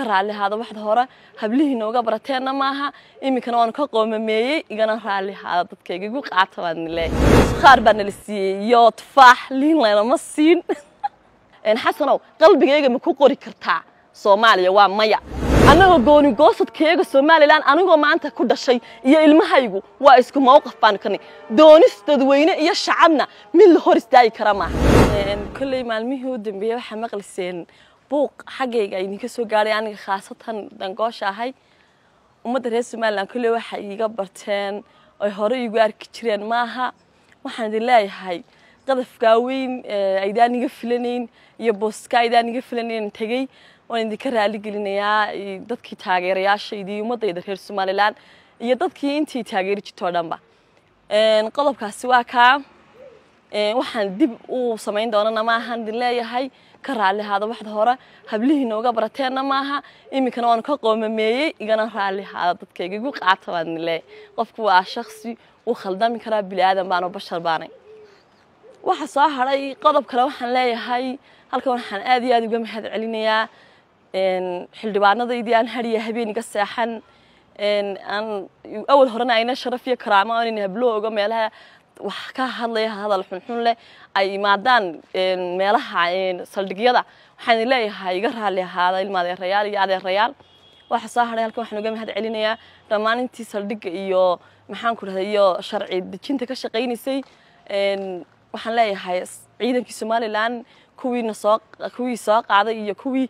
ka raali ahaada waxad hore hablihii nooga barateenna maaha iminkana waanu ka qoomameeyey igana raali ahaada dadkayga igu qaata baadni leey qaar baa nala siiyey iyo tufaax liin laynama siin xasanow qalbigayga ma ku qori kartaa soomaaliya waa maya annagoo gooni goosadkayga somalilan anigoo maanta ku dhashay iyo ilmahaygu waa isku mowqaf baan kanay doonis dadweyne iyo shacabna mid la hor istaagi kara maaha kolley maalmihii u dambeeyey waxaa maqliseen buuq xaggayga idinka soo gaadhay aniga khaasatan dangoosha ahay ummadda reer somaliland kolle waxay iiga barteen oy hore iigu arki jireen maaha waxaan idin leeyahay qadafkaa weyn aydaan iga filanayn iyo booska aydaan iga filanayn tegey waan idinka raaligelinayaa dadkii taageerayaashaydii ummadayda reer somaliland iyo dadkii intay taageeri jirtoo dhanba qodobkaasi waa kaa waxaan dib u samayn doonana maahan idin leeyahay ka raalihaada waxda hore hablihii nooga barateenna maaha iminkana waanu ka qoomameeyey igana raalihaada dadkayga igu qaata baan idin leeyahay qofku waa shaksi u khaldami karaa bili aadan baanu bashar baanay waxa soo hadhay qodob kale waxaan leeyahay halkan waxaan aad iyo aad uga mahad celinayaa xildhibaanadaydii aan hariya habeen iga seexan awal horena ayna sharaf iyo karaamo aan hablooga meelaha wax ka hadlaya hadal xunxun leh ay imaadaan meelaha saldhigyada waxaan leeyahay iga raali ahaada ilmaadeerayaal iyo adeerayaal waxa soo haray halkan waxaan uga mahad celinayaa dhammaan intii saldhiga iyo maxaan ku rahda iyo sharci dejinta ka shaqaynaysay waxaan leeyahay ciidankii somalilan kuwiina soo kuwii soo qaaday iyo kuwii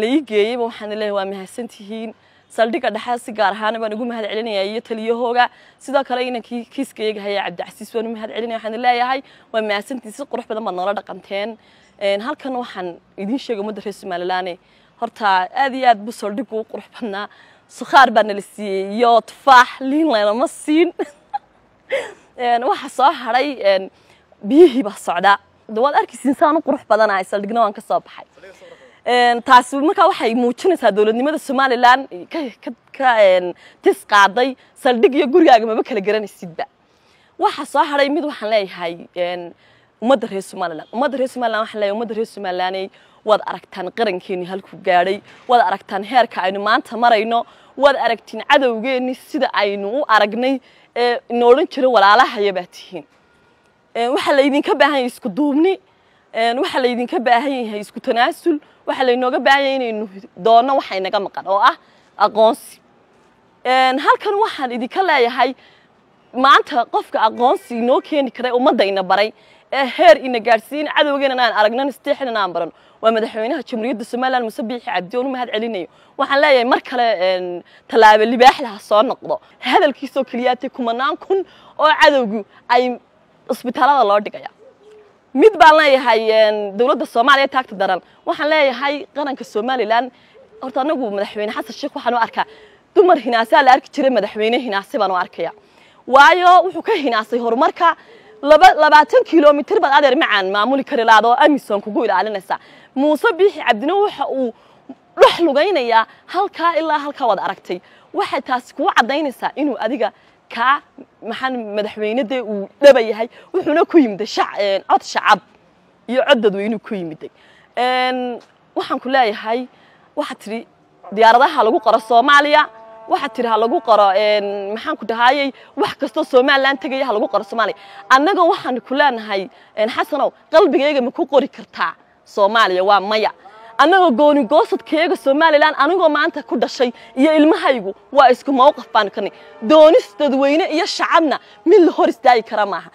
la ii geeyeyba waxaan leeyahay waa mahadsantihiin saldhigga dhexe si gaar ahaana baan ugu mahad celinaya iyo taliyahooga sidoo kale inankii kiiskayaga haya cabdicasiis waan u mahad celinaya waxaan leeyahay waa maasantii si qurux badan baad noola dhaqanteen halkan waxaan idiin sheegay ummadda reer somalilaane horta aad iyo aad bu saldhiggu u qurux badnaa sukhaar baa nala siiyey iyo tufaax liin laynama siin waxa soo haray biyihii baa socdaa waad arkaysiin saan u qurux badanahay saldhigna waan ka soo baxay taasi markaa waxay muujinaysaa dowladnimada somalilan ka tis qaaday saldhig iyo gurigaaga maba kala garanaysidba waxa soo haray mid waxaan leeyahay ummadda reer somalilan ummadda reer somalilan waxaan leeyahay ummadda reer somalilaney waad aragtaan qarankeeni halkuu gaadhay waad aragtaan heerka aynu maanta marayno waad aragtiin cadowgeeni sida aynu u aragnay ee ina odhan jira walaalahaya tihiin waxaa laydinka baahan yahay duubni waxaa laydinka baahan yahay isku tanaasul waxaa laynooga baahan yahay inaynu doonno waxaa inaga maqan oo ah aqoonsi halkan waxaan idinka leeyahay maanta qofka aqoonsi inoo keeni karay ina baray ee heer ina gaadhsiin cadowgeenan aan aragnan isteexnan aan baran waa madaxweynaha jamhuuriyadda somalilan muse biixi cabdi oon u mahad celinayo waxaan leeyahay mar kale tallaabo libaaxda ha soo noqdo hadalkiisoo keliyaatay kumanaan kun oo cadowgu ay isbitaallada loo dhigaya mid baan leeyahay dowladda soomaaliya taagta daran waxaan leeyahay qaranka somalilan horta anagu madaxweyne xasan sheekh waxaan u arkaa dumar hinaasaa la arki jiray madaxweyne hinaase baan u arkaya waayo wuxuu ka hinaasay horumarka laba labaatan kilomiter baad adeer macaan maamuli kari laado amison kugu ilaalinaysa muuse biixi cabdina waxa uu dhex lugaynayaa halkaa ilaa halkaa waad aragtay waxay taasi kuu caddaynaysaa inuu adiga ka maxaan madaxweynada uu dhaba yahay wuxuuna ku yimiday cod shacab iyo cod dadweynu ku yimiday waxaan ku leeyahay waxaad tidhi diyaaradaha halagu qoro soomaaliya waxaad tidhi halagu qoro maxaan ku dhahaayey wax kastoo somalilan tegaya halagu qoro soomaaliya annaga waxaan ku leenahay xasanow qalbigayga ma ku qori kartaa soomaaliya waa maya annagoo gooni goonigoostadkayaga somalilan anigoo maanta ku dhashay iyo ilmahaygu waa isku mawqaf baan kani doonis dadweyne iyo shacabna mid la hor istaagi kara maaha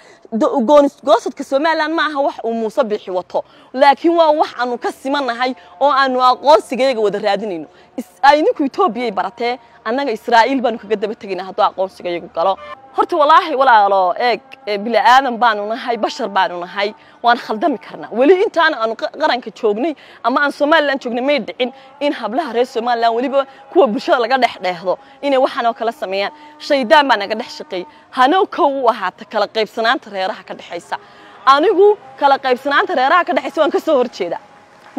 goosadka somalilan maaha wax uu muuse bixi wato laakiin waa wax aanu ka simannahay oo aanu aqoonsigayaga wada raadinayno idinku etoobiyay baratee annaga israa'iil baanu kaga daba tegayna hadduu aqoonsigayagu galo horta walaahi walaalo eeg bili'aadan baanu nahay bashar baanu nahay waan khaldami karnaa weli intaana aanu qaranka joognay ama aan somalilan joognay may dhicin in hablaha reer somalilan weliba kuwa bulshada laga dhex dheehdo inay waxaanoo kala sameeyaan shaydaan baa naga dhex shaqeeyey hanow kow u ahaata kala qaybsanaanta reeraha ka dhexaysa anigu kala qaybsanaanta reeraha ka dhexaysa waan ka soo horjeeda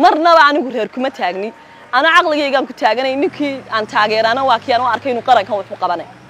marnaba anigu reer kuma taagni ana caqligaygaan ku taaganay ninkii aan taageeraana waa kii u arkay inuu qarankan wuxu qabanay